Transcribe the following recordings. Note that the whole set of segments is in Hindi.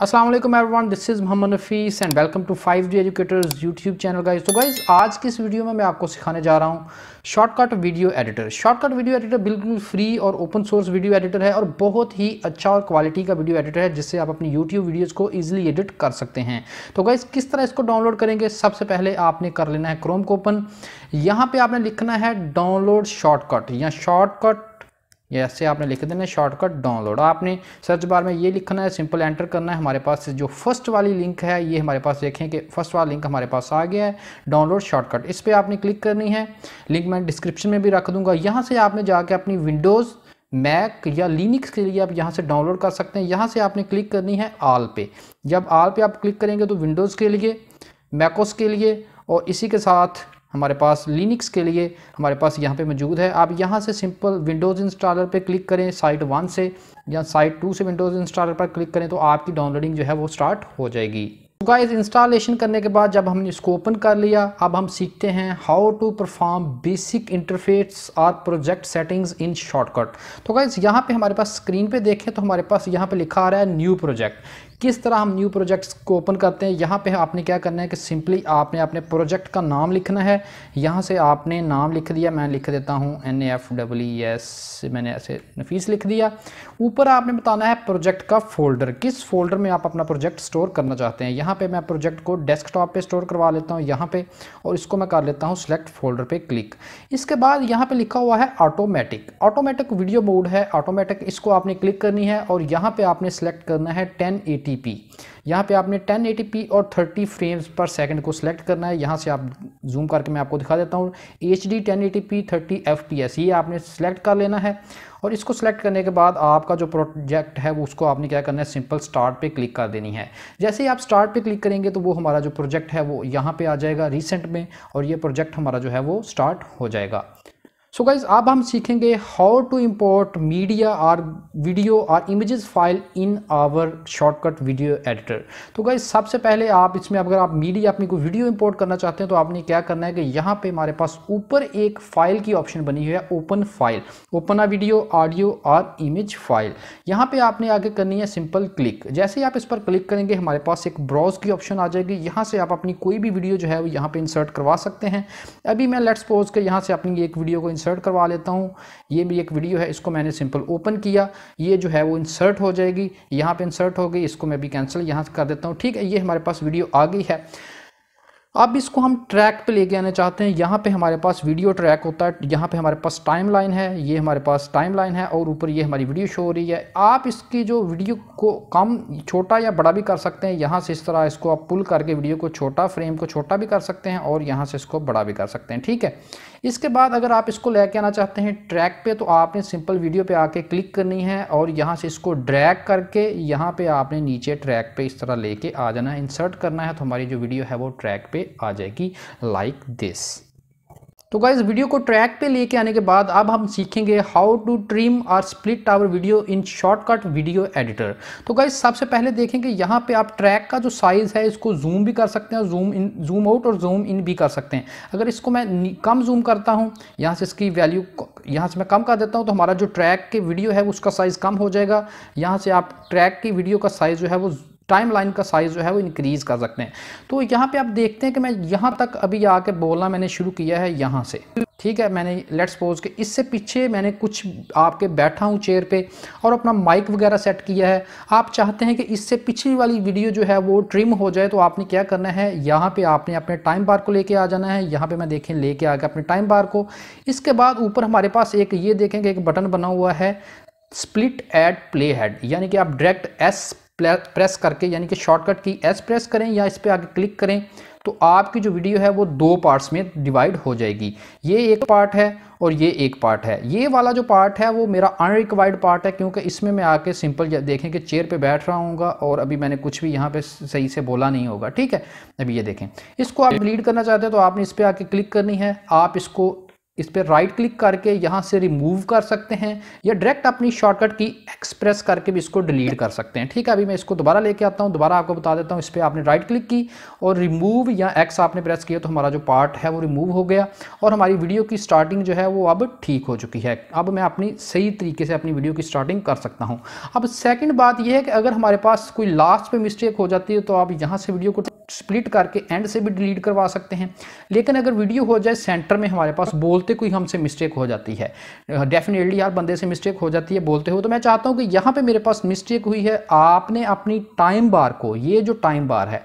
Aslam everyone this is Mohammed Nafees and welcome to five G educators YouTube channel guys तो गाइज आज की इस वीडियो में मैं आपको सिखाने जा रहा हूँ shortcut video editor shortcut video editor बिल्कुल फ्री और ओपन सोर्स वीडियो एडिटर है और बहुत ही अच्छा और क्वालिटी का वीडियो एडिटर है जिससे आप अपनी यूट्यूब वीडियोज़ को ईजिली एडिट कर सकते हैं तो गाइज किस तरह इसको डाउनलोड करेंगे सबसे पहले आपने कर लेना है क्रोम को ओपन यहाँ पर आपने लिखना है डाउनलोड शॉर्टकट या शॉर्टकट ये ऐसे आपने लिख देना है शॉर्टकट डाउनलोड आपने सर्च बार में ये लिखना है सिंपल एंटर करना है हमारे पास जो फर्स्ट वाली लिंक है ये हमारे पास देखें कि फर्स्ट वाला लिंक हमारे पास आ गया है डाउनलोड शॉर्टकट इस पर आपने क्लिक करनी है लिंक मैं डिस्क्रिप्शन में भी रख दूंगा यहाँ से आपने जाके अपनी विंडोज़ मैक या लिनिक्स के लिए आप यहाँ से डाउनलोड कर सकते हैं यहाँ से आपने क्लिक करनी है आल पे जब आल पे आप क्लिक करेंगे तो विंडोज़ के लिए मैकोस के लिए और इसी के साथ हमारे पास लिनिक्स के लिए हमारे पास यहाँ पे मौजूद है आप यहाँ से सिंपल विंडोज़ इंस्टॉलर पे क्लिक करें साइट वन से या साइट टू से विंडोज़ इंस्टॉलर पर क्लिक करें तो आपकी डाउनलोडिंग जो है वो स्टार्ट हो जाएगी तो गाइस इंस्टॉलेशन करने के बाद जब हमने इसको ओपन कर लिया अब हम सीखते हैं how to perform basic interface और प्रोजेक्ट सेटिंग्स इन शॉर्टकट तो गाइस यहाँ पे हमारे पास स्क्रीन पे देखें तो हमारे पास यहाँ पे लिखा आ रहा है न्यू प्रोजेक्ट किस तरह हम न्यू प्रोजेक्ट्स को ओपन करते हैं यहाँ पे आपने क्या करना है कि सिंपली आपने अपने प्रोजेक्ट का नाम लिखना है यहाँ से आपने नाम लिख दिया मैं लिख देता हूँ एन एफ डब्ल्यू एस मैंने ऐसे नफीस लिख दिया ऊपर आपने बताना है प्रोजेक्ट का फोल्डर किस फोल्डर में आप अपना प्रोजेक्ट स्टोर करना चाहते हैं यहाँ पर मैं प्रोजेक्ट को डेस्कटॉप पर स्टोर करवा लेता हूँ यहाँ पे और इसको मैं कर लेता हूँ सेलेक्ट फोल्डर पर क्लिक इसके बाद यहाँ पर लिखा हुआ है ऑटोमेटिक ऑटोमेटिक वीडियो मोड है ऑटोमेटिक इसको आपने क्लिक करनी है और यहाँ पर आपने सेलेक्ट करना है टेन 1080p यहाँ पे आपने 1080p और 30 फ्रेम्स पर सेकंड को सिलेक्ट करना है यहाँ से आप जूम करके मैं आपको दिखा देता हूँ H D ten eighty P thirty F P S ये आपने सेलेक्ट कर लेना है और इसको सेलेक्ट करने के बाद आपका जो प्रोजेक्ट है वो उसको आपने क्या करना है सिंपल स्टार्ट पे क्लिक कर देनी है जैसे ही आप स्टार्ट पे क्लिक करेंगे तो वो हमारा जो प्रोजेक्ट है वो यहाँ पे आ जाएगा रिसेंट में और ये प्रोजेक्ट हमारा जो है वो स्टार्ट हो जाएगा सो गाइज अब हम सीखेंगे हाउ टू इम्पोर्ट मीडिया और वीडियो और images file in our shortcut video editor तो गाइज सबसे पहले आप इसमें अगर आप मीडिया अपनी कोई वीडियो इम्पोर्ट करना चाहते हैं तो आपने क्या करना है कि यहाँ पे हमारे पास ऊपर एक फाइल की ऑप्शन बनी हुई है ओपन फाइल ओपन आ वीडियो ऑडियो और इमेज फाइल यहाँ पर आपने आगे करनी है सिंपल क्लिक जैसे ही आप इस पर क्लिक करेंगे हमारे पास एक ब्राउज की ऑप्शन आ जाएगी यहाँ से आप अपनी कोई भी वीडियो जो है वो यहाँ पर इंसर्ट करवा सकते हैं अभी मैं लेट्स पोज के यहाँ से अपनी एक वीडियो को इंसर्ट इंसर्ट करवा लेता हूँ ये भी एक वीडियो है इसको मैंने सिंपल ओपन किया ये जो है वो इंसर्ट हो जाएगी यहाँ पर इंसर्ट हो गई इसको मैं भी कैंसिल यहाँ कर देता हूँ ठीक है ये हमारे पास वीडियो आ गई है अब इसको हम ट्रैक पे लेके आना चाहते हैं यहाँ पे हमारे पास वीडियो ट्रैक होता है यहाँ पे हमारे पास टाइम लाइन है ये हमारे पास टाइम लाइन है और ऊपर ये हमारी वीडियो शो हो रही है आप इसकी जो वीडियो को कम छोटा या बड़ा भी कर सकते हैं यहाँ से इस तरह इसको आप पुल करके वीडियो को छोटा फ्रेम को छोटा भी कर सकते हैं और यहाँ से इसको बड़ा भी कर सकते हैं ठीक है इसके बाद अगर आप इसको लेके आना चाहते हैं ट्रैक पे तो आपने सिंपल वीडियो पे आके क्लिक करनी है और यहाँ से इसको ड्रैग करके यहाँ पे आपने नीचे ट्रैक पे इस तरह लेके आ जाना है इंसर्ट करना है तो हमारी जो वीडियो है वो ट्रैक पे आ जाएगी लाइक दिस तो गाइज वीडियो को ट्रैक पे लेके आने के बाद अब हम सीखेंगे how to trim or split our video in shortcut video editor तो गाइज सबसे पहले देखेंगे यहाँ पे आप ट्रैक का जो साइज़ है इसको जूम भी कर सकते हैं जूम इन जूम आउट और जूम इन भी कर सकते हैं अगर इसको मैं कम जूम करता हूँ यहाँ से इसकी वैल्यू यहाँ से मैं कम कर देता हूँ तो हमारा जो ट्रैक की वीडियो है उसका साइज़ कम हो जाएगा यहाँ से आप ट्रैक की वीडियो का साइज़ जो है वो टाइम लाइन का साइज़ जो है वो इंक्रीज़ कर सकते हैं तो यहाँ पे आप देखते हैं कि मैं यहाँ तक अभी आके बोलना मैंने शुरू किया है यहाँ से ठीक है मैंने लेट्स सपोज कि इससे पीछे मैंने कुछ आपके बैठा हूँ चेयर पे और अपना माइक वगैरह सेट किया है आप चाहते हैं कि इससे पिछली वाली वीडियो जो है वो ट्रिम हो जाए तो आपने क्या करना है यहाँ पे आपने अपने टाइम बार को लेके आ जाना है यहाँ पे मैं देखें लेके आके अपने टाइम बार को इसके बाद ऊपर हमारे पास एक ये देखें कि एक बटन बना हुआ है स्प्लिट एट प्ले हेड यानी कि आप डायरेक्ट एस प्रेस करके यानी कि शॉर्टकट की एस प्रेस करें या इस पर आगे क्लिक करें तो आपकी जो वीडियो है वो दो पार्ट्स में डिवाइड हो जाएगी ये एक पार्ट है और ये एक पार्ट है ये वाला जो पार्ट है वो मेरा अनरिक्वायर्ड पार्ट है क्योंकि इसमें मैं आके सिंपल देखें कि चेयर पे बैठ रहा हूँ और अभी मैंने कुछ भी यहाँ पे सही से बोला नहीं होगा ठीक है अभी ये देखें इसको आप डिलीट करना चाहते हैं तो आपने इस पर आके क्लिक करनी है आप इसको इस पर राइट क्लिक करके यहाँ से रिमूव कर सकते हैं या डायरेक्ट अपनी शॉर्टकट की एक्सप्रेस करके भी इसको डिलीट कर सकते हैं ठीक है अभी मैं इसको दोबारा लेके आता हूँ दोबारा आपको बता देता हूँ इस पर आपने राइट क्लिक की और रिमूव या एक्स आपने प्रेस किया तो हमारा जो पार्ट है वो रिमूव हो गया और हमारी वीडियो की स्टार्टिंग जो है वो अब ठीक हो चुकी है अब मैं अपनी सही तरीके से अपनी वीडियो की स्टार्टिंग कर सकता हूँ अब सेकेंड बात यह है कि अगर हमारे पास कोई लास्ट पर मिस्टेक हो जाती है तो आप यहाँ से वीडियो को स्प्लिट करके एंड से भी डिलीट करवा सकते हैं लेकिन अगर वीडियो हो जाए सेंटर में हमारे पास बोलते कोई हमसे मिस्टेक हो जाती है डेफिनेटली यार बंदे से मिस्टेक हो जाती है बोलते हुए तो मैं चाहता हूँ कि यहाँ पर मेरे पास मिस्टेक हुई है आपने अपनी टाइम बार को ये जो टाइम बार है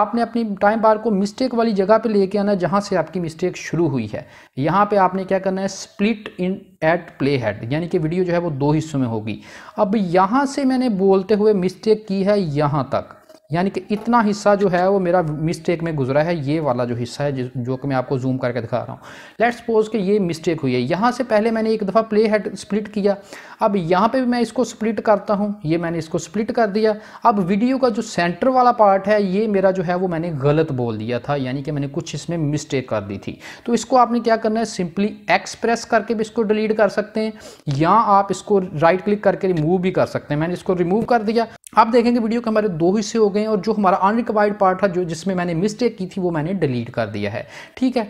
आपने अपनी टाइम बार को मिस्टेक वाली जगह पे लेके आना जहाँ से आपकी मिस्टेक शुरू हुई है यहाँ पे आपने क्या करना है split in at play head यानी कि वीडियो जो है वो दो हिस्सों में होगी अब यहाँ से मैंने बोलते हुए मिस्टेक की है यहाँ तक यानी कि इतना हिस्सा जो है वो मेरा मिस्टेक में गुजरा है ये वाला जो हिस्सा है जो कि मैं आपको जूम करके दिखा रहा हूँ लेट्स सपोज कि ये मिस्टेक हुई है यहाँ से पहले मैंने एक दफ़ा प्ले हेड स्प्लिट किया अब यहाँ पे भी मैं इसको स्प्लिट करता हूँ ये मैंने इसको स्प्लिट कर दिया अब वीडियो का जो सेंटर वाला पार्ट है ये मेरा जो है वो मैंने गलत बोल दिया था यानी कि मैंने कुछ इसमें मिस्टेक कर दी थी तो इसको आपने क्या करना है सिंपली एक्सप्रेस करके भी इसको डिलीट कर सकते हैं या आप इसको राइट क्लिक करके रिमूव भी कर सकते हैं मैंने इसको रिमूव कर दिया आप देखेंगे वीडियो के हमारे दो हिस्से हो गए और जो हमारा अनरिक्वायर्ड पार्ट था जो जिसमें मैंने मिस्टेक की थी वो मैंने डिलीट कर दिया है ठीक है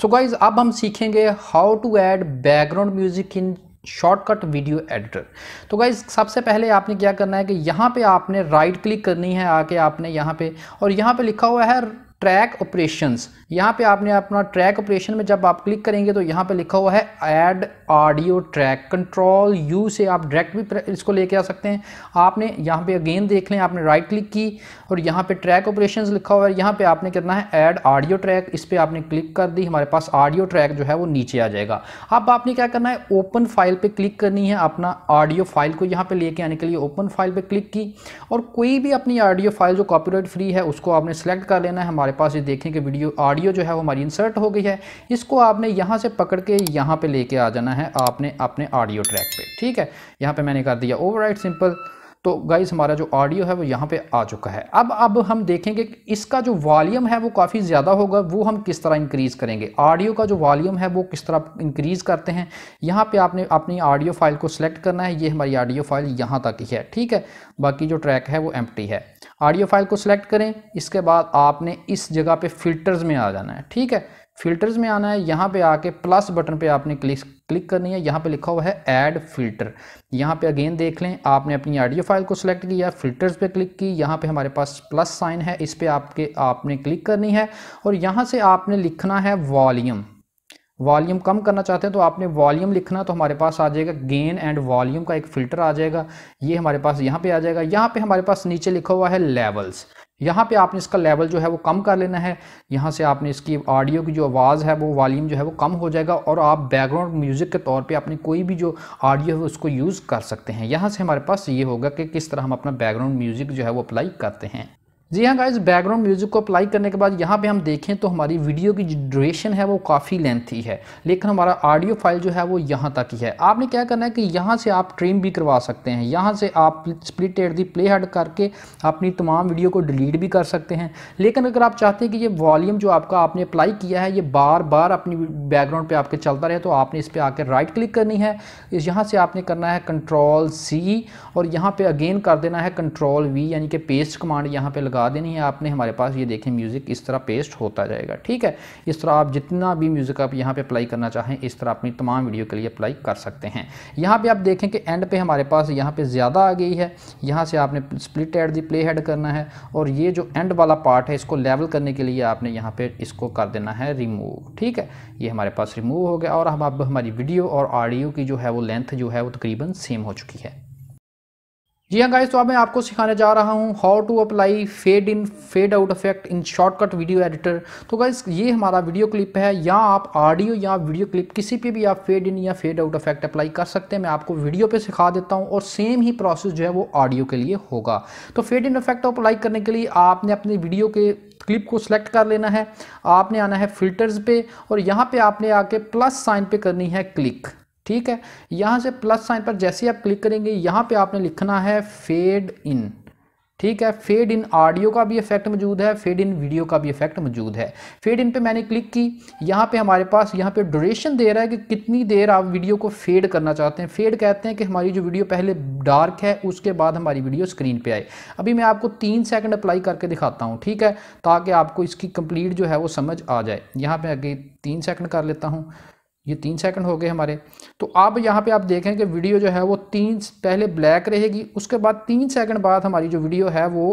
सो so गाइज अब हम सीखेंगे how to add background music in shortcut video editor तो गाइज सबसे पहले आपने क्या करना है कि यहाँ पे आपने राइट क्लिक करनी है आके आपने यहाँ पे और यहाँ पे लिखा हुआ है ट्रैक ऑपरेशंस यहाँ पे आपने अपना ट्रैक ऑपरेशन में जब आप क्लिक करेंगे तो यहाँ पे लिखा हुआ है add audio track control U से आप डायरेक्ट भी इसको लेके आ सकते हैं आपने यहाँ पे अगेन देख लें आपने राइट क्लिक की और यहाँ पे ट्रैक ऑपरेशंस लिखा हुआ है यहाँ पे आपने करना है ऐड ऑडियो ट्रैक इस पर आपने क्लिक कर दी हमारे पास ऑडियो ट्रैक जो है वो नीचे आ जाएगा अब आपने क्या करना है ओपन फाइल पर क्लिक करनी है अपना ऑडियो फाइल को यहाँ पर लेके आने के लिए ओपन फाइल पर क्लिक की और कोई भी अपनी ऑडियो फाइल जो कॉपी फ्री है उसको आपने सेलेक्ट कर लेना है हमारे हमारे पास ये देखें कि वीडियो ऑडियो जो है वो हमारी इंसर्ट हो गई है इसको आपने यहाँ से पकड़ के यहाँ पर लेके आ जाना है आपने अपने ऑडियो ट्रैक पर ठीक है यहाँ पर मैंने कर दिया ओवर सिंपल तो गाइज हमारा जो ऑडियो है वो यहाँ पे आ चुका है अब अब हम देखेंगे कि इसका जो वॉल्यूम है वो काफ़ी ज़्यादा होगा वो हम किस तरह इंक्रीज़ करेंगे ऑडियो का जो वॉल्यूम है वो किस तरह इंक्रीज़ करते हैं यहाँ पे आपने अपनी ऑडियो फाइल को सिलेक्ट करना है ये हमारी ऑडियो फाइल यहाँ तक ही है ठीक है बाकी जो ट्रैक है वो एम है ऑडियो फाइल को सिलेक्ट करें इसके बाद आपने इस जगह पर फिल्टर्स में आ जाना है ठीक है फिल्टर्स में आना है यहाँ पे आके प्लस बटन पे आपने क्लिक क्लिक करनी है यहाँ पे लिखा हुआ है ऐड फिल्टर यहाँ पे अगेन देख लें आपने अपनी ऑडियो फाइल को सिलेक्ट किया फिल्टर्स पे क्लिक की यहाँ पे हमारे पास प्लस साइन है इस पर आपके आपने क्लिक करनी है और यहाँ से आपने लिखना है वॉल्यूम वॉल्यूम कम करना चाहते हैं तो आपने वॉल्यूम लिखना तो हमारे पास आ जाएगा गेन एंड वॉल्यूम का एक फ़िल्टर आ जाएगा ये हमारे पास यहाँ पे आ जाएगा यहाँ पे हमारे पास नीचे लिखा हुआ है लेवल्स यहाँ पे आपने इसका लेवल जो है वो कम कर लेना है यहाँ से आपने इसकी ऑडियो की जो आवाज़ है वो वॉल्यूम जो है वो कम हो जाएगा और आप बैकग्राउंड म्यूज़िक के तौर पे अपनी कोई भी जो ऑडियो है उसको यूज़ कर सकते हैं यहाँ से हमारे पास ये होगा कि किस तरह हम अपना बैकग्राउंड म्यूज़िक जो है वो अप्लाई करते हैं जी हाँ गाइज बैकग्राउंड म्यूज़िक को अप्लाई करने के बाद यहाँ पे हम देखें तो हमारी वीडियो की जो ड्यूरेशन है वो काफ़ी लेंथी है लेकिन हमारा ऑडियो फाइल जो है वो यहाँ तक ही है आपने क्या करना है कि यहाँ से आप ट्रिम भी करवा सकते हैं यहाँ से आप split at the play head करके अपनी तमाम वीडियो को डिलीट भी कर सकते हैं लेकिन अगर आप चाहते हैं कि ये वॉलीम जो आपका आपने अप्लाई किया है ये बार बार अपनी बैकग्राउंड पर आपके चलता रहे तो आपने इस पर आकर राइट क्लिक करनी है यहाँ से आपने करना है कंट्रोल सी और यहाँ पर अगेन कर देना है कंट्रोल वी यानी कि पेस्ट कमांड यहाँ पर लगा लगा देनी है आपने हमारे पास ये देखें म्यूज़िक इस तरह पेस्ट होता जाएगा ठीक है इस तरह आप जितना भी म्यूज़िक आप यहाँ पे अप्लाई करना चाहें इस तरह अपनी तमाम वीडियो के लिए अप्लाई कर सकते हैं यहाँ पे आप देखें कि एंड पे हमारे पास यहाँ पे ज़्यादा आ गई है यहाँ से आपने split at the play head करना है और ये जो एंड वाला पार्ट है इसको लेवल करने के लिए आपने यहाँ पर इसको कर देना है रिमूव ठीक है ये हमारे पास रिमूव हो गया और हम अब हमारी वीडियो और ऑडियो की जो है वो लेंथ जो है वो तकरीबन सेम हो चुकी है जी हाँ गाइस तो अब मैं आपको सिखाने जा रहा हूँ how to apply fade in fade out effect in shortcut video editor तो गाइस ये हमारा वीडियो क्लिप है या आप ऑडियो या वीडियो क्लिप किसी पे भी आप फेड इन या फेड आउट इफेक्ट अप्लाई कर सकते हैं मैं आपको वीडियो पे सिखा देता हूँ और सेम ही प्रोसेस जो है वो ऑडियो के लिए होगा तो फेड इन इफेक्ट अप्लाई करने के लिए आपने अपने वीडियो के क्लिप को सिलेक्ट कर लेना है आपने आना है फिल्टर्स पे और यहाँ पर आपने आके प्लस साइन पे करनी है क्लिक ठीक है यहाँ से प्लस साइन पर जैसे आप क्लिक करेंगे यहाँ पे आपने लिखना है फेड इन ठीक है फेड इन ऑडियो का भी इफेक्ट मौजूद है फेड इन वीडियो का भी इफेक्ट मौजूद है फेड इन पे मैंने क्लिक की यहाँ पे हमारे पास यहाँ पे ड्यूरेशन दे रहा है कि कितनी देर आप वीडियो को फेड करना चाहते हैं फेड कहते हैं कि हमारी जो वीडियो पहले डार्क है उसके बाद हमारी वीडियो स्क्रीन पे आए अभी मैं आपको तीन सेकंड अप्लाई करके दिखाता हूँ ठीक है ताकि आपको इसकी कंप्लीट जो है वो समझ आ जाए यहाँ पर आगे तीन सेकेंड कर लेता हूँ ये तीन सेकंड हो गए हमारे तो अब यहाँ पे आप देखें कि वीडियो जो है वो तीन पहले ब्लैक रहेगी उसके बाद तीन सेकंड बाद हमारी जो वीडियो है वो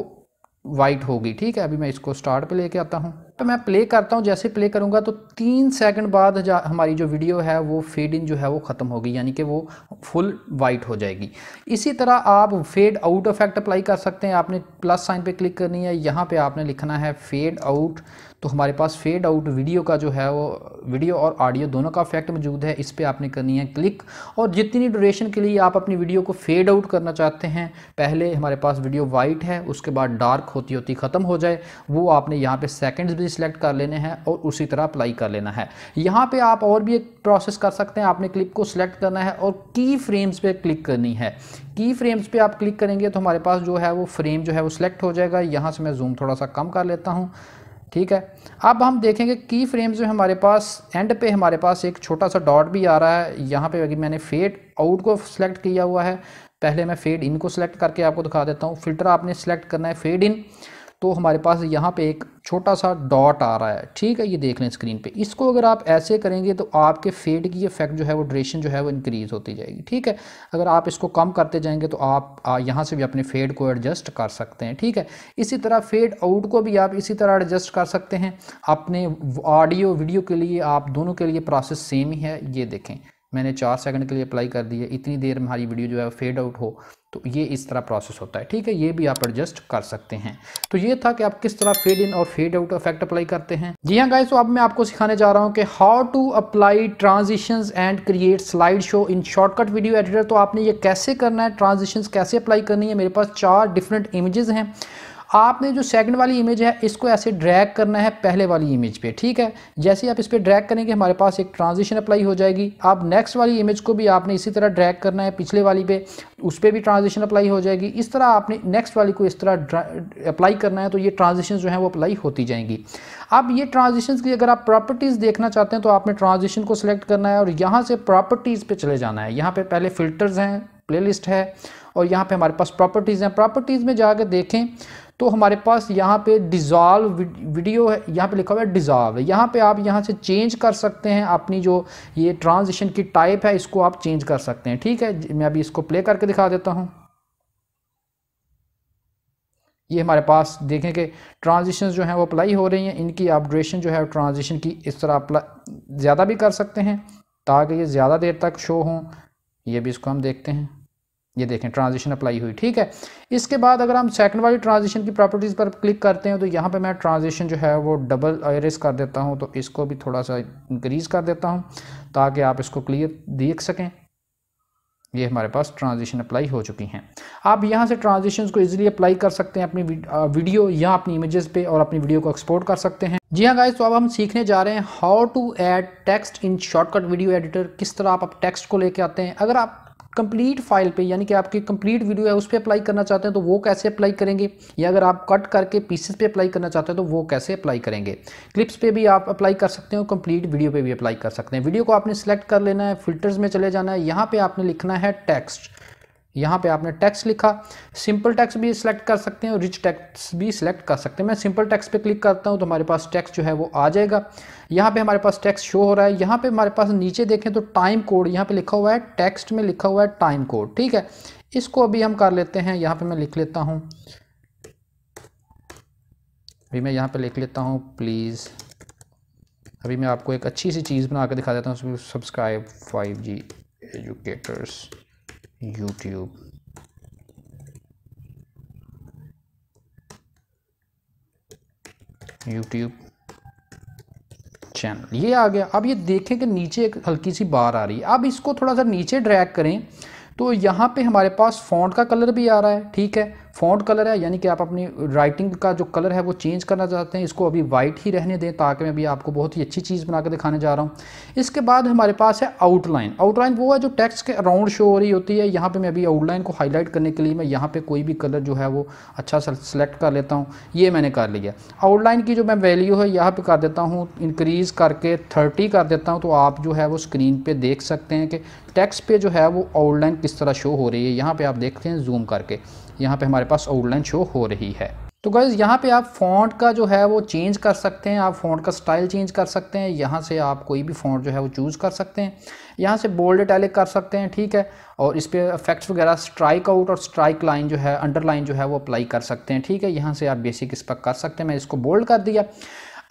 वाइट होगी ठीक है अभी मैं इसको स्टार्ट पे लेके आता हूँ तो मैं प्ले करता हूँ जैसे प्ले करूँगा तो तीन सेकंड बाद हमारी जो वीडियो है वो फेड इन जो है वो ख़त्म होगी यानी कि वो फुल वाइट हो जाएगी इसी तरह आप फेड आउट इफेक्ट अप्लाई कर सकते हैं आपने प्लस साइन पे क्लिक करनी है यहाँ पे आपने लिखना है फेड आउट तो हमारे पास फेड आउट वीडियो का जो है वो वीडियो और ऑडियो दोनों का इफेक्ट मौजूद है इस पर आपने करनी है क्लिक और जितनी ड्यूरेशन के लिए आप अपनी वीडियो को फेड आउट करना चाहते हैं पहले हमारे पास वीडियो वाइट है उसके बाद डार्क होती होती ख़त्म हो जाए वो आपने यहाँ पर सेकेंड्स भी सिलेक्ट कर लेने हैं और उसी तरह अप्लाई कर लेना है यहाँ पर आप और भी एक प्रोसेस कर सकते हैं आपने क्लिप को सिलेक्ट करना है और की फ्रेम्स पर क्लिक करनी है की फ्रेम्स पे आप क्लिक करेंगे तो हमारे पास जो है वो फ्रेम जो है वो सिलेक्ट हो जाएगा यहाँ से मैं जूम थोड़ा सा कम कर लेता हूँ ठीक है अब हम देखेंगे की फ्रेम जो हमारे पास एंड पे हमारे पास एक छोटा सा डॉट भी आ रहा है यहाँ पे अगर मैंने फेड आउट को सिलेक्ट किया हुआ है पहले मैं फेड इन को सिलेक्ट करके आपको दिखा देता हूँ फिल्टर आपने सेलेक्ट करना है फेड इन तो हमारे पास यहाँ पे एक छोटा सा डॉट आ रहा है ठीक है ये देख लें स्क्रीन पे इसको अगर आप ऐसे करेंगे तो आपके फेड की इफेक्ट जो है वो ड्रेशन जो है वो इंक्रीज़ होती जाएगी ठीक है अगर आप इसको कम करते जाएंगे तो आप यहाँ से भी अपने फेड को एडजस्ट कर सकते हैं ठीक है इसी तरह फेड आउट को भी आप इसी तरह एडजस्ट कर सकते हैं अपने ऑडियो वीडियो के लिए आप दोनों के लिए प्रोसेस सेम ही है ये देखें मैंने चार सेकंड के लिए अप्लाई कर दी है इतनी देर में हमारी वीडियो जो है फेड आउट हो तो ये इस तरह प्रोसेस होता है ठीक है ये भी आप एडजस्ट कर सकते हैं तो ये था कि आप किस तरह फेड इन और फेड आउट इफेक्ट अप्लाई करते हैं जी हाँ गाइस तो अब मैं आपको सिखाने जा रहा हूँ कि how to apply transition and create slide show in shortcut video editor तो आपने ये कैसे करना है ट्रांजिशन कैसे अप्लाई करनी है मेरे पास चार डिफरेंट इमेजेस हैं आपने जो सेकंड वाली इमेज है इसको ऐसे ड्रैग करना है पहले वाली इमेज पे ठीक है जैसे ही आप इस पर ड्रैग करेंगे हमारे पास एक ट्रांजिशन अप्लाई हो जाएगी आप नेक्स्ट वाली इमेज को भी आपने इसी तरह ड्रैग करना है पिछले वाली पे उस पर भी ट्रांजिशन अप्लाई हो जाएगी इस तरह आपने नेक्स्ट वाली को इस तरह अप्लाई करना है तो ये ट्रांजेक्शन जो है वो अप्लाई होती जाएंगी अब ये ट्रांजेक्शन की अगर आप प्रॉपर्टीज़ देखना चाहते हैं तो आपने ट्रांजेक्शन को सिलेक्ट करना है और यहाँ से प्रॉपर्टीज़ पर चले जाना है यहाँ पर पहले फ़िल्टर्स हैं प्लेलिस्ट है और यहाँ पे हमारे पास प्रॉपर्टीज़ हैं प्रॉपर्टीज़ में जाकर देखें तो हमारे पास यहाँ पे डिज़ॉल्व वीडियो है यहाँ पे लिखा हुआ है डिज़ॉल्व यहाँ पे आप यहाँ से चेंज कर सकते हैं अपनी जो ये ट्रांजिशन की टाइप है इसको आप चेंज कर सकते हैं ठीक है मैं अभी इसको प्ले करके दिखा देता हूँ ये हमारे पास देखें कि ट्रांजिशन जो हैं वो अप्लाई हो रही हैं इनकी आप जो है ट्रांजिशन की इस तरह अप्लाई ज़्यादा भी कर सकते हैं ताकि ये ज़्यादा देर तक शो हों ये भी इसको हम देखते हैं ये देखें ट्रांजिशन अप्लाई हुई ठीक है इसके बाद अगर हम सेकंड वाली ट्रांजिशन की प्रॉपर्टीज़ पर क्लिक करते हैं तो यहाँ पे मैं ट्रांजिशन जो है वो डबल एरेस कर देता हूँ तो इसको भी थोड़ा सा इंक्रीज़ कर देता हूँ ताकि आप इसको क्लियर देख सकें ये हमारे पास ट्रांजिशन अप्लाई हो चुकी हैं आप यहाँ से ट्रांजिशन को इजिली अप्लाई कर सकते हैं अपनी वीडियो या अपनी इमेजेस पे और अपनी वीडियो को एक्सपोर्ट कर सकते हैं जी हाँ गाइज तो अब हम सीखने जा रहे हैं how to add text in shortcut video editor किस तरह आप अब टेक्स्ट को लेके आते हैं अगर आप कंप्लीट फाइल पे यानी कि आपकी कंप्लीट वीडियो है उस पर अप्लाई करना चाहते हैं तो वो कैसे अप्लाई करेंगे या अगर आप कट करके पीसेस पे अप्लाई करना चाहते हैं तो वो कैसे अप्लाई करेंगे क्लिप्स पे भी आप अप्लाई कर सकते हैं कंप्लीट वीडियो पे भी अप्लाई कर सकते हैं वीडियो को आपने सेलेक्ट कर लेना है फिल्टर्स में चले जाना है यहाँ पर आपने लिखना है टेक्स्ट यहाँ पे आपने टैक्स लिखा सिंपल टैक्स भी सिलेक्ट कर सकते हैं और रिच टैक्स भी सिलेक्ट कर सकते हैं मैं सिंपल टैक्स पे क्लिक करता हूँ तो हमारे पास टैक्स जो है वो आ जाएगा यहाँ पे हमारे पास टैक्स शो हो रहा है यहाँ पे हमारे पास नीचे देखें तो टाइम कोड यहाँ पे लिखा हुआ है टेक्स्ट में लिखा हुआ है टाइम कोड ठीक है इसको अभी हम कर लेते हैं यहाँ पर मैं लिख लेता हूँ अभी मैं यहाँ पर लिख लेता हूँ प्लीज़ अभी मैं आपको एक अच्छी सी चीज़ बना के दिखा देता हूँ subscribe five G educators YouTube YouTube channel ये आ गया अब ये देखें कि नीचे एक हल्की सी बार आ रही है अब इसको थोड़ा सा नीचे ड्रैग करें तो यहाँ पे हमारे पास फॉन्ट का कलर भी आ रहा है ठीक है फॉन्ट कलर है यानी कि आप अपनी राइटिंग का जो कलर है वो चेंज करना चाहते हैं इसको अभी वाइट ही रहने दें ताकि मैं अभी आपको बहुत ही अच्छी चीज़ बना के दिखाने जा रहा हूँ इसके बाद हमारे पास है आउटलाइन आउटलाइन वो है जो टैक्स के अराउंड शो हो रही होती है यहाँ पर मैं अभी आउटलाइन को हाईलाइट करने के लिए मैं यहाँ पर कोई भी कलर जो है वो अच्छा सेलेक्ट कर लेता हूँ ये मैंने कर लिया आउटलाइन की जो मैं वैल्यू है यहाँ पर कर देता हूँ इंक्रीज़ करके थर्टी कर देता हूँ तो आप जो है वो स्क्रीन पर देख सकते हैं कि टैक्स पे जो है वो आउटलाइन किस तरह शो हो रही है यहाँ पे आप देखते हैं जूम करके यहाँ पे हमारे पास आउटलाइन शो हो रही है तो गाइज़ यहाँ पे आप फॉन्ट का जो है वो चेंज कर सकते हैं आप फॉन्ट का स्टाइल चेंज कर सकते हैं यहाँ से आप कोई भी फॉन्ट जो है वो चूज़ कर सकते हैं यहाँ से बोल्ड टैलिक कर सकते हैं ठीक है और इस पर इफेक्ट्स वगैरह स्ट्राइक आउट और स्ट्राइक लाइन जो है अंडरलाइन जो है वो अप्लाई कर सकते हैं ठीक है यहाँ से आप बेसिक इस पर कर सकते हैं मैं इसको बोल्ड कर दिया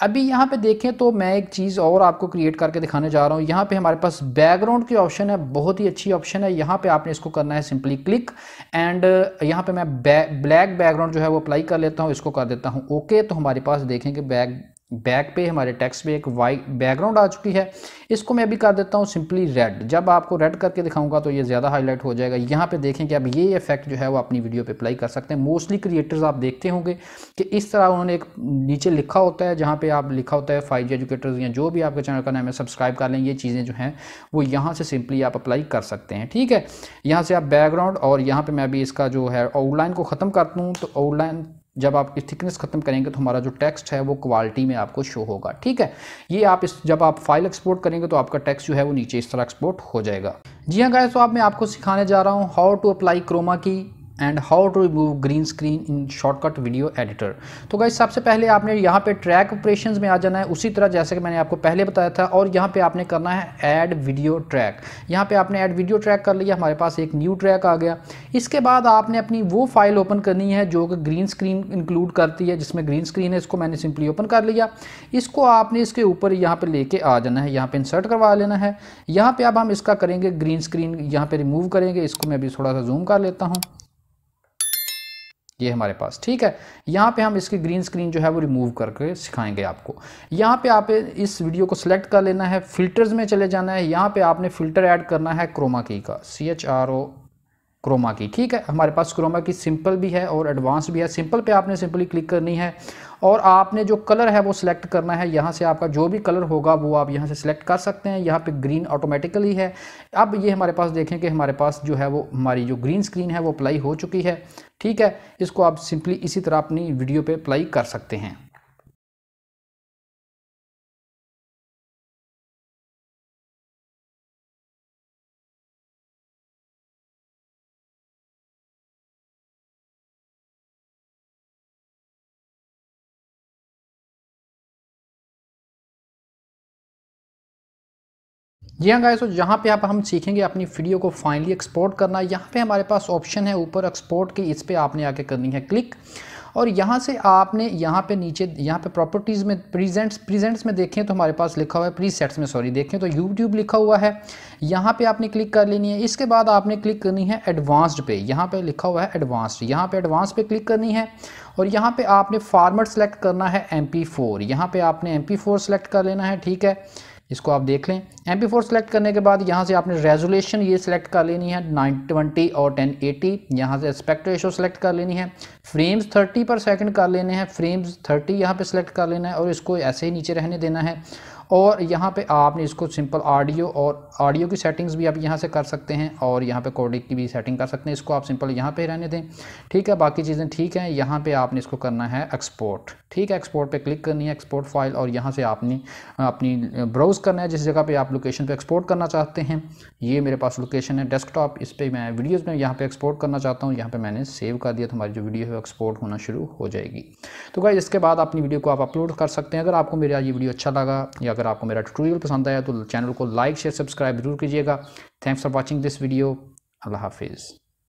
अभी यहाँ पे देखें तो मैं एक चीज़ और आपको क्रिएट करके दिखाने जा रहा हूँ यहाँ पे हमारे पास बैकग्राउंड की ऑप्शन है बहुत ही अच्छी ऑप्शन है यहाँ पे आपने इसको करना है सिंपली क्लिक एंड यहाँ पे मैं ब्लैक बैकग्राउंड जो है वो अप्लाई कर लेता हूँ इसको कर देता हूँ ओके तो हमारे पास देखें कि बैक बैक पे हमारे टेक्स्ट पे एक वाइट बैकग्राउंड आ चुकी है इसको मैं अभी कर देता हूँ सिंपली रेड जब आपको रेड करके दिखाऊंगा तो ये ज़्यादा हाईलाइट हो जाएगा यहाँ पे देखें कि आप ये इफेक्ट जो है वो अपनी वीडियो पे अप्लाई कर सकते हैं मोस्टली क्रिएटर्स आप देखते होंगे कि इस तरह उन्होंने एक नीचे लिखा होता है जहाँ पर आप लिखा होता है फाइव एजुकेटर्स या जो भी आपके चैनल का नाम है सब्सक्राइब कर लें ये चीज़ें जो हैं वो यहाँ से सिंपली आप अप्लाई कर सकते हैं ठीक है यहाँ से आप बैकग्राउंड और यहाँ पर मैं अभी इसका जो है आउटलाइन को ख़त्म कर दूँ तो आउटलाइन जब आप इस थिकनेस ख़त्म करेंगे तो हमारा जो टेक्स्ट है वो क्वालिटी में आपको शो होगा ठीक है ये आप इस जब आप फाइल एक्सपोर्ट करेंगे तो आपका टेक्स्ट जो है वो नीचे इस तरह एक्सपोर्ट हो जाएगा जी हाँ गाय तो आप मैं आपको सिखाने जा रहा हूँ how to apply chroma key and how to remove green screen in shortcut video editor तो गाइज सबसे पहले आपने यहाँ पे ट्रैक ऑपरेशंस में आ जाना है उसी तरह जैसे कि मैंने आपको पहले बताया था और यहाँ पे आपने करना है ऐड वीडियो ट्रैक यहाँ पे आपने ऐड वीडियो ट्रैक कर लिया हमारे पास एक न्यू ट्रैक आ गया इसके बाद आपने अपनी वो फाइल ओपन करनी है जो कि ग्रीन स्क्रीन इंक्लूड करती है जिसमें ग्रीन स्क्रीन है इसको मैंने सिंपली ओपन कर लिया इसको आपने इसके ऊपर यहाँ पर लेके आ जाना है यहाँ पर इंसर्ट करवा लेना है यहाँ पर अब हम इसका करेंगे ग्रीन स्क्रीन यहाँ पर रिमूव करेंगे इसको मैं अभी थोड़ा सा जूम कर लेता हूँ ये हमारे पास ठीक है यहाँ पे हम इसकी ग्रीन स्क्रीन जो है वो रिमूव करके सिखाएंगे आपको यहाँ पे आप इस वीडियो को सिलेक्ट कर लेना है फिल्टर्स में चले जाना है यहाँ पे आपने फिल्टर ऐड करना है क्रोमा की का C H R O chroma key ठीक है हमारे पास क्रोमा की सिंपल भी है और एडवांस भी है सिंपल पे आपने सिंपली क्लिक करनी है और आपने जो कलर है वो सिलेक्ट करना है यहाँ से आपका जो भी कलर होगा वो आप यहाँ से सिलेक्ट कर सकते हैं यहाँ पे ग्रीन ऑटोमेटिकली है अब ये हमारे पास देखें कि हमारे पास जो है वो हमारी जो ग्रीन स्क्रीन है वो अप्लाई हो चुकी है ठीक है इसको आप सिंपली इसी तरह अपनी वीडियो पर अप्लाई कर सकते हैं जी हाँ गाय सो तो जहाँ पे आप हम सीखेंगे अपनी वीडियो को फाइनली एक्सपोर्ट करना यहाँ पे हमारे पास ऑप्शन है ऊपर एक्सपोर्ट की इस पर आपने आके करनी है क्लिक और यहाँ से आपने यहाँ पे नीचे यहाँ पे प्रॉपर्टीज़ में प्रीजेंट्स प्रीजेंट्स में देखें तो हमारे पास लिखा हुआ है प्रीसेट्स में सॉरी देखें तो यूट्यूब लिखा हुआ है यहाँ पे आपने क्लिक कर लेनी है इसके बाद आपने क्लिक करनी है एडवांस्ड पे यहाँ पे लिखा हुआ है एडवांस्ड यहाँ पे एडवांस पे क्लिक करनी है और यहाँ पर आपने फार्मर सेलेक्ट करना है एम पी फोर यहाँ पर आपने एम पी फोर सेलेक्ट कर लेना है ठीक है इसको आप देख लें एम पी फोर सेलेक्ट करने के बाद यहाँ से आपने रेजोलेशन ये सिलेक्ट कर लेनी है नाइन ट्वेंटी और टेन एटी यहाँ से एस्पेक्ट रेशो सेलेक्ट कर लेनी है फ्रेम्स थर्टी पर सेकेंड कर लेने हैं फ्रेम्स थर्टी यहाँ पे सिलेक्ट कर लेना है और इसको ऐसे ही नीचे रहने देना है और यहाँ पे आपने इसको सिंपल ऑडियो और ऑडियो की सेटिंग्स भी आप यहाँ से कर सकते हैं और यहाँ पे कोडिक की भी सेटिंग कर सकते हैं इसको आप सिंपल यहाँ पे रहने दें ठीक है बाकी चीज़ें ठीक हैं यहाँ पे आपने इसको करना है एक्सपोर्ट ठीक है एक्सपोर्ट पे क्लिक करनी है एक्सपोर्ट फाइल और यहाँ से आपने अपनी ब्राउज़ करना है जिस जगह पर आप लोकेशन पर एक्सपोर्ट करना चाहते हैं ये मेरे पास लोकेशन है डेस्क इस पर मैं वीडियोज़ में यहाँ पर एक्सपोर्ट करना चाहता हूँ यहाँ पर मैंने सेव कर दिया तो हमारी जो वीडियो है एक्सपोर्ट होना शुरू हो जाएगी तो क्या इसके बाद अपनी वीडियो को आप अपलोड कर सकते हैं अगर आपको मेरा ये वीडियो अच्छा लगा या अगर आपको मेरा ट्यूटोरियल पसंद आया तो चैनल को लाइक शेयर सब्सक्राइब जरूर कीजिएगा thanks for watching this video अल्लाह हाफिज़